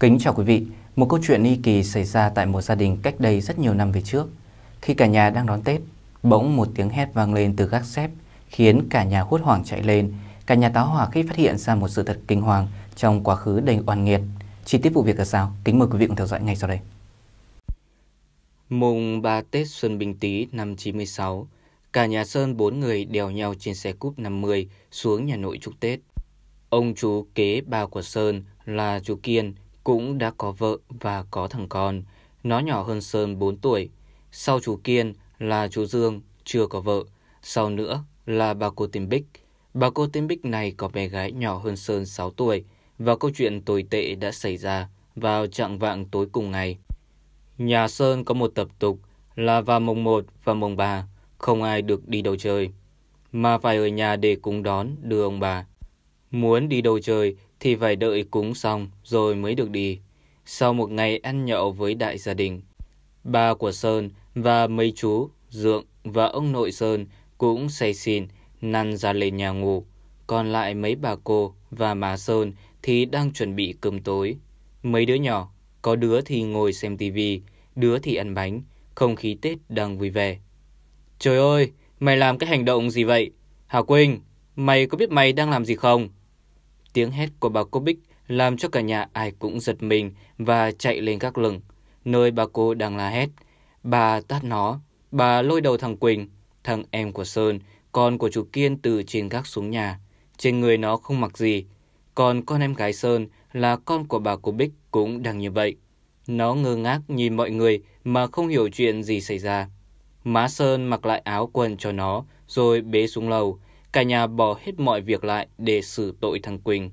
Kính chào quý vị, một câu chuyện y kỳ xảy ra tại một gia đình cách đây rất nhiều năm về trước. Khi cả nhà đang đón Tết, bỗng một tiếng hét vang lên từ gác xếp khiến cả nhà hốt hoảng chạy lên. Cả nhà táo hỏa khi phát hiện ra một sự thật kinh hoàng trong quá khứ đầy oan nghiệt. Chi tiết vụ việc là sao? Kính mời quý vị cùng theo dõi ngay sau đây. Mùng 3 Tết Xuân Bình Tý năm 96, cả nhà Sơn bốn người đèo nhau trên xe cúp 50 xuống nhà nội chúc Tết. Ông chú kế ba của Sơn là chú Kiên cũng đã có vợ và có thằng con. Nó nhỏ hơn Sơn 4 tuổi. Sau chú Kiên là chú Dương, chưa có vợ. Sau nữa là bà cô Tim Bích. Bà cô Tim Bích này có bé gái nhỏ hơn Sơn 6 tuổi và câu chuyện tồi tệ đã xảy ra vào trạng vạng tối cùng ngày. Nhà Sơn có một tập tục là vào mùng 1 và mùng 3 không ai được đi đâu chơi, mà phải ở nhà để cùng đón đưa ông bà. Muốn đi đâu chơi thì phải đợi cúng xong rồi mới được đi. Sau một ngày ăn nhậu với đại gia đình, ba của Sơn và mấy chú, Dượng và ông nội Sơn cũng say xin, năn ra lên nhà ngủ. Còn lại mấy bà cô và má Sơn thì đang chuẩn bị cơm tối. Mấy đứa nhỏ, có đứa thì ngồi xem tivi, đứa thì ăn bánh, không khí Tết đang vui vẻ. Trời ơi, mày làm cái hành động gì vậy? Hà Quỳnh, mày có biết mày đang làm gì không? Tiếng hét của bà bích làm cho cả nhà ai cũng giật mình và chạy lên các lừng, nơi bà cô đang la hét. Bà tắt nó, bà lôi đầu thằng Quỳnh, thằng em của Sơn, con của chú Kiên từ trên gác xuống nhà. Trên người nó không mặc gì, còn con em gái Sơn là con của bà cô Bích cũng đang như vậy. Nó ngơ ngác nhìn mọi người mà không hiểu chuyện gì xảy ra. Má Sơn mặc lại áo quần cho nó rồi bế xuống lầu cả nhà bỏ hết mọi việc lại để xử tội thằng Quỳnh.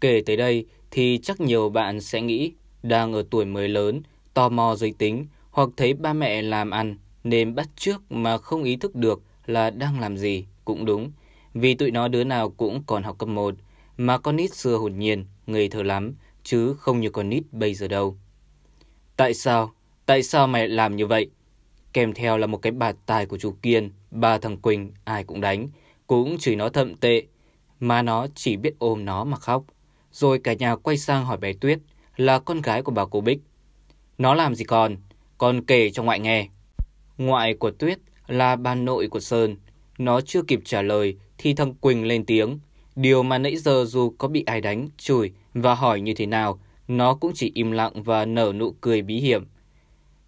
Kể tới đây thì chắc nhiều bạn sẽ nghĩ đang ở tuổi mới lớn, tò mò giới tính hoặc thấy ba mẹ làm ăn nên bắt trước mà không ý thức được là đang làm gì cũng đúng. Vì tụi nó đứa nào cũng còn học cấp 1, mà con nít xưa hồn nhiên, ngây thơ lắm, chứ không như con nít bây giờ đâu. Tại sao? Tại sao mày làm như vậy? Kèm theo là một cái bạt tài của chú Kiên, ba thằng Quỳnh ai cũng đánh, cũng chửi nó thậm tệ, mà nó chỉ biết ôm nó mà khóc. Rồi cả nhà quay sang hỏi bé Tuyết là con gái của bà cô Bích. Nó làm gì còn? Con kể cho ngoại nghe. Ngoại của Tuyết là bà nội của Sơn. Nó chưa kịp trả lời thì thằng Quỳnh lên tiếng. Điều mà nãy giờ dù có bị ai đánh, chửi và hỏi như thế nào, nó cũng chỉ im lặng và nở nụ cười bí hiểm.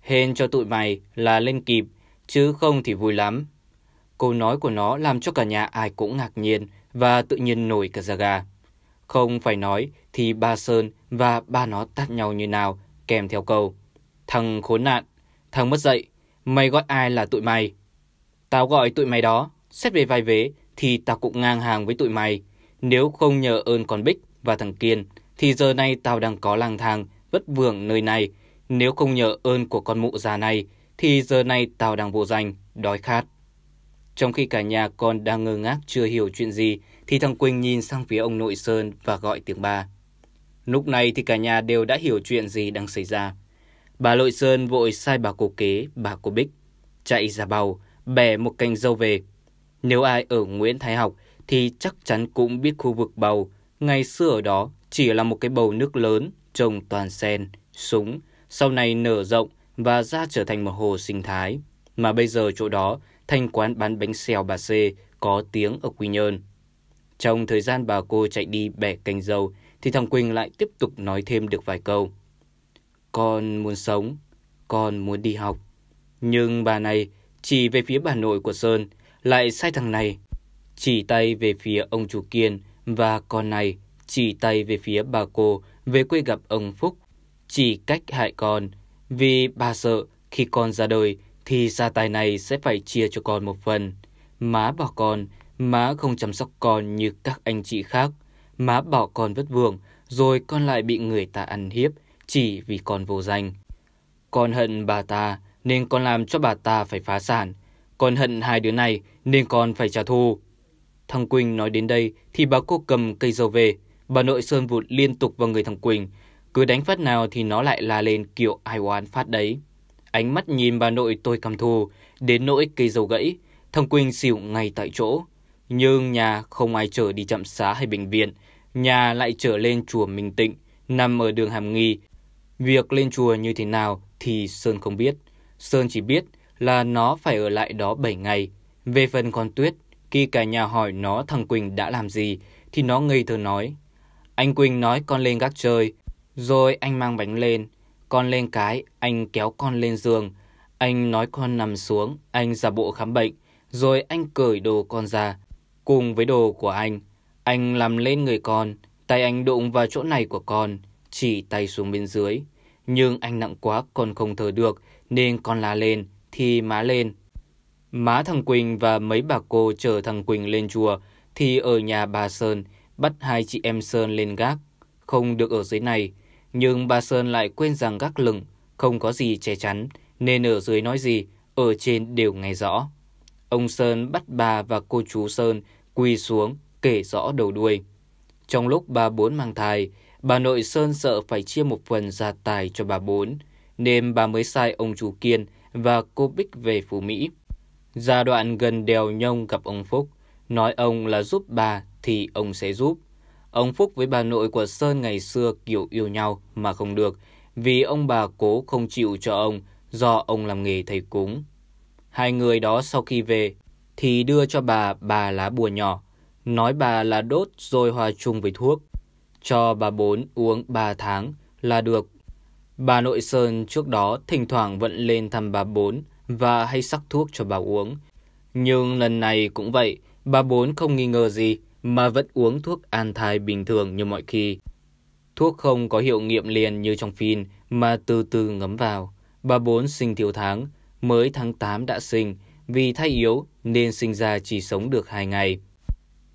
Hên cho tụi mày là lên kịp, chứ không thì vui lắm câu nói của nó làm cho cả nhà ai cũng ngạc nhiên và tự nhiên nổi cả da gà. Không phải nói thì ba Sơn và ba nó tát nhau như nào, kèm theo câu. Thằng khốn nạn, thằng mất dậy, mày gọi ai là tụi mày? Tao gọi tụi mày đó, xét về vai vế thì tao cũng ngang hàng với tụi mày. Nếu không nhờ ơn con Bích và thằng Kiên thì giờ này tao đang có lang thang, vất vưởng nơi này. Nếu không nhờ ơn của con mụ già này thì giờ này tao đang vô danh, đói khát. Trong khi cả nhà còn đang ngơ ngác chưa hiểu chuyện gì, thì thằng Quỳnh nhìn sang phía ông nội Sơn và gọi tiếng ba. Lúc này thì cả nhà đều đã hiểu chuyện gì đang xảy ra. Bà Lội Sơn vội sai bà cô kế, bà cô Bích, chạy ra bầu, bẻ một cành dâu về. Nếu ai ở Nguyễn Thái học thì chắc chắn cũng biết khu vực bầu. Ngày xưa ở đó chỉ là một cái bầu nước lớn, trồng toàn sen, súng, sau này nở rộng và ra trở thành một hồ sinh thái. Mà bây giờ chỗ đó thành quán bán bánh xèo bà C có tiếng ở Quy Nhơn. Trong thời gian bà cô chạy đi bẻ cành dâu thì thằng Quỳnh lại tiếp tục nói thêm được vài câu. Con muốn sống, con muốn đi học. Nhưng bà này chỉ về phía bà nội của Sơn, lại sai thằng này. Chỉ tay về phía ông chủ Kiên và con này chỉ tay về phía bà cô về quê gặp ông Phúc. Chỉ cách hại con vì bà sợ khi con ra đời thì gia tài này sẽ phải chia cho con một phần. Má bỏ con, má không chăm sóc con như các anh chị khác. Má bỏ con vất vưởng, rồi con lại bị người ta ăn hiếp chỉ vì con vô danh. Con hận bà ta nên con làm cho bà ta phải phá sản. Con hận hai đứa này nên con phải trả thù. Thằng Quỳnh nói đến đây thì bà cô cầm cây dầu về. Bà nội Sơn vụt liên tục vào người thằng Quỳnh. Cứ đánh phát nào thì nó lại la lên kiểu ai oán phát đấy. Ánh mắt nhìn bà nội tôi căm thù, đến nỗi cây dầu gãy, thằng Quỳnh xỉu ngay tại chỗ. Nhưng nhà không ai chở đi chậm xá hay bệnh viện, nhà lại trở lên chùa Minh Tịnh, nằm ở đường Hàm Nghi. Việc lên chùa như thế nào thì Sơn không biết. Sơn chỉ biết là nó phải ở lại đó 7 ngày. Về phần con Tuyết, khi cả nhà hỏi nó thằng Quỳnh đã làm gì, thì nó ngây thơ nói. Anh Quỳnh nói con lên gác chơi, rồi anh mang bánh lên. Con lên cái, anh kéo con lên giường. Anh nói con nằm xuống, anh giả bộ khám bệnh. Rồi anh cởi đồ con ra, cùng với đồ của anh. Anh làm lên người con, tay anh đụng vào chỗ này của con, chỉ tay xuống bên dưới. Nhưng anh nặng quá con không thở được, nên con la lên, thì má lên. Má thằng Quỳnh và mấy bà cô chở thằng Quỳnh lên chùa, thì ở nhà bà Sơn, bắt hai chị em Sơn lên gác. Không được ở dưới này, nhưng bà Sơn lại quên rằng gác lửng không có gì che chắn, nên ở dưới nói gì, ở trên đều nghe rõ. Ông Sơn bắt bà và cô chú Sơn quỳ xuống kể rõ đầu đuôi. Trong lúc bà bốn mang thai, bà nội Sơn sợ phải chia một phần gia tài cho bà bốn, nên bà mới sai ông chủ Kiên và cô Bích về Phú Mỹ. gia đoạn gần đèo nhông gặp ông Phúc, nói ông là giúp bà thì ông sẽ giúp. Ông Phúc với bà nội của Sơn ngày xưa kiểu yêu nhau mà không được vì ông bà cố không chịu cho ông do ông làm nghề thầy cúng. Hai người đó sau khi về thì đưa cho bà bà lá bùa nhỏ, nói bà là đốt rồi hòa chung với thuốc. Cho bà bốn uống ba tháng là được. Bà nội Sơn trước đó thỉnh thoảng vẫn lên thăm bà bốn và hay sắc thuốc cho bà uống. Nhưng lần này cũng vậy, bà bốn không nghi ngờ gì, mà vẫn uống thuốc an thai bình thường như mọi khi. Thuốc không có hiệu nghiệm liền như trong phim mà từ từ ngấm vào. Bà bốn sinh thiếu tháng, mới tháng 8 đã sinh, vì thai yếu nên sinh ra chỉ sống được 2 ngày.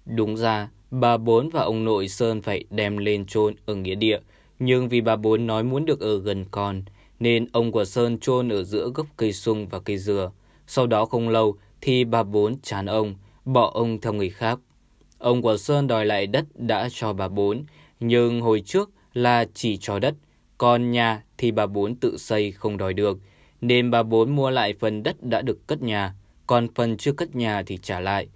Đúng ra, bà bốn và ông nội Sơn phải đem lên chôn ở nghĩa địa, nhưng vì bà bốn nói muốn được ở gần con, nên ông của Sơn chôn ở giữa gốc cây sung và cây dừa. Sau đó không lâu thì bà bốn chán ông, bỏ ông theo người khác Ông của Sơn đòi lại đất đã cho bà Bốn, nhưng hồi trước là chỉ cho đất, còn nhà thì bà Bốn tự xây không đòi được, nên bà Bốn mua lại phần đất đã được cất nhà, còn phần chưa cất nhà thì trả lại.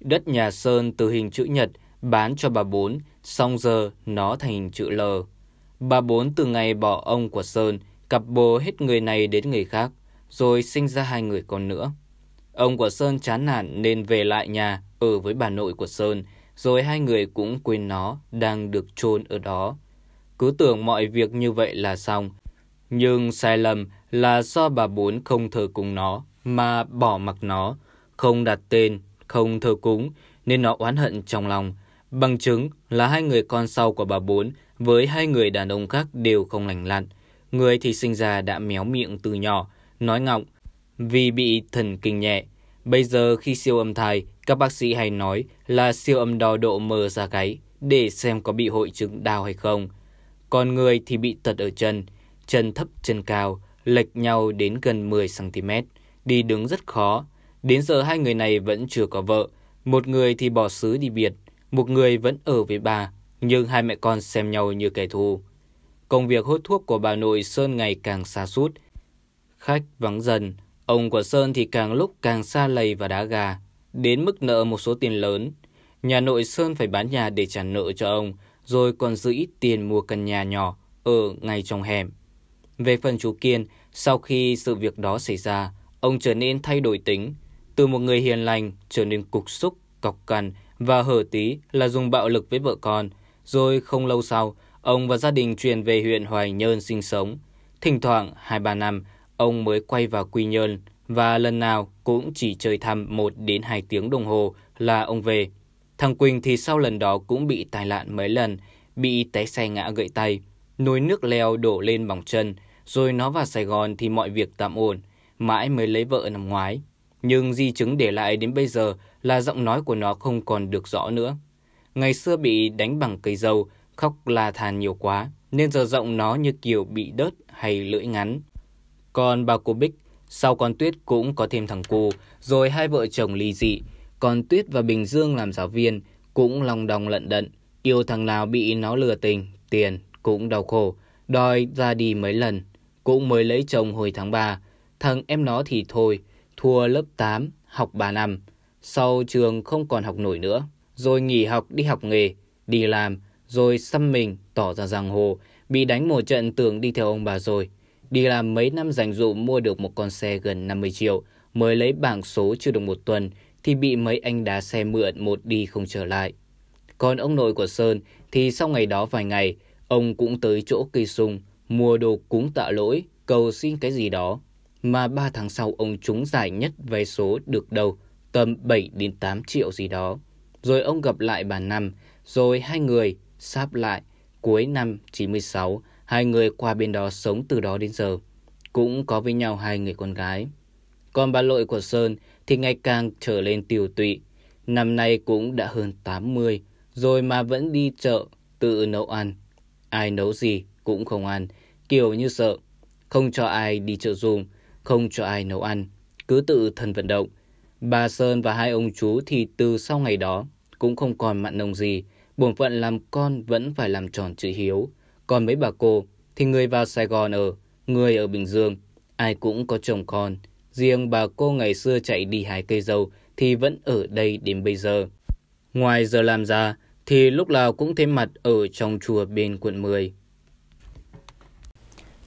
Đất nhà Sơn từ hình chữ nhật bán cho bà Bốn, xong giờ nó thành hình chữ L. Bà Bốn từ ngày bỏ ông của Sơn, cặp bồ hết người này đến người khác, rồi sinh ra hai người con nữa. Ông của Sơn chán nản nên về lại nhà, ở với bà nội của Sơn, rồi hai người cũng quên nó đang được chôn ở đó. Cứ tưởng mọi việc như vậy là xong, nhưng sai lầm là do bà bốn không thờ cúng nó mà bỏ mặc nó, không đặt tên, không thờ cúng nên nó oán hận trong lòng. Bằng chứng là hai người con sau của bà bốn với hai người đàn ông khác đều không lành lặn. Người thì sinh ra đã méo miệng từ nhỏ, nói ngọng vì bị thần kinh nhẹ. Bây giờ khi siêu âm thai các bác sĩ hay nói là siêu âm đo độ mờ ra gáy để xem có bị hội chứng đau hay không. Còn người thì bị tật ở chân, chân thấp chân cao, lệch nhau đến gần 10cm, đi đứng rất khó. Đến giờ hai người này vẫn chưa có vợ, một người thì bỏ xứ đi biệt, một người vẫn ở với bà, nhưng hai mẹ con xem nhau như kẻ thù. Công việc hút thuốc của bà nội Sơn ngày càng xa suốt, Khách vắng dần, ông của Sơn thì càng lúc càng xa lầy và đá gà đến mức nợ một số tiền lớn. Nhà nội Sơn phải bán nhà để trả nợ cho ông, rồi còn giữ ít tiền mua căn nhà nhỏ ở ngay trong hẻm. Về phần chú Kiên, sau khi sự việc đó xảy ra, ông trở nên thay đổi tính. Từ một người hiền lành trở nên cục xúc, cọc cằn và hở tí là dùng bạo lực với vợ con. Rồi không lâu sau, ông và gia đình chuyển về huyện Hoài Nhơn sinh sống. Thỉnh thoảng, 2-3 năm, ông mới quay vào Quy Nhơn và lần nào cũng chỉ chơi thăm 1 đến 2 tiếng đồng hồ là ông về. Thằng Quỳnh thì sau lần đó cũng bị tai nạn mấy lần, bị té xe ngã gậy tay, nồi nước leo đổ lên bằng chân, rồi nó vào Sài Gòn thì mọi việc tạm ổn, mãi mới lấy vợ năm ngoái. Nhưng di chứng để lại đến bây giờ là giọng nói của nó không còn được rõ nữa. Ngày xưa bị đánh bằng cây dâu, khóc la than nhiều quá, nên giờ giọng nó như kiểu bị đớt hay lưỡi ngắn. Còn bà cô Bích sau con Tuyết cũng có thêm thằng cô, rồi hai vợ chồng ly dị. Còn Tuyết và Bình Dương làm giáo viên, cũng lòng đong lận đận. Yêu thằng nào bị nó lừa tình, tiền, cũng đau khổ. Đòi ra đi mấy lần, cũng mới lấy chồng hồi tháng 3. Thằng em nó thì thôi, thua lớp 8, học 3 năm. Sau trường không còn học nổi nữa, rồi nghỉ học đi học nghề, đi làm, rồi xăm mình tỏ ra giang hồ, bị đánh một trận tưởng đi theo ông bà rồi. Đi làm mấy năm dành dụ mua được một con xe gần 50 triệu, mới lấy bảng số chưa được một tuần thì bị mấy anh đá xe mượn một đi không trở lại. Còn ông nội của Sơn thì sau ngày đó vài ngày, ông cũng tới chỗ cây sung, mua đồ cúng tạ lỗi, cầu xin cái gì đó. Mà ba tháng sau ông trúng giải nhất vé số được đâu, tầm 7 đến 8 triệu gì đó. Rồi ông gặp lại bà Năm, rồi hai người sáp lại cuối năm 96 Hai người qua bên đó sống từ đó đến giờ. Cũng có với nhau hai người con gái. Còn bà lội của Sơn thì ngày càng trở lên tiều tụy. Năm nay cũng đã hơn 80 rồi mà vẫn đi chợ tự nấu ăn. Ai nấu gì cũng không ăn, kiểu như sợ. Không cho ai đi chợ dùng, không cho ai nấu ăn, cứ tự thân vận động. Bà Sơn và hai ông chú thì từ sau ngày đó cũng không còn mặn nồng gì, buồn phận làm con vẫn phải làm tròn chữ hiếu, còn mấy bà cô thì người vào Sài Gòn ở, người ở Bình Dương, ai cũng có chồng con. Riêng bà cô ngày xưa chạy đi hái cây dâu thì vẫn ở đây đến bây giờ. Ngoài giờ làm ra thì lúc nào cũng thấy mặt ở trong chùa bên quận 10.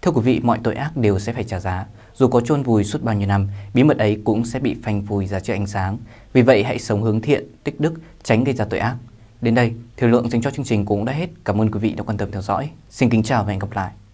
Thưa quý vị, mọi tội ác đều sẽ phải trả giá. Dù có chôn vùi suốt bao nhiêu năm, bí mật ấy cũng sẽ bị phanh vùi ra trước ánh sáng. Vì vậy hãy sống hướng thiện, tích đức, tránh gây ra tội ác. Đến đây, thời lượng dành cho chương trình cũng đã hết. Cảm ơn quý vị đã quan tâm theo dõi. Xin kính chào và hẹn gặp lại.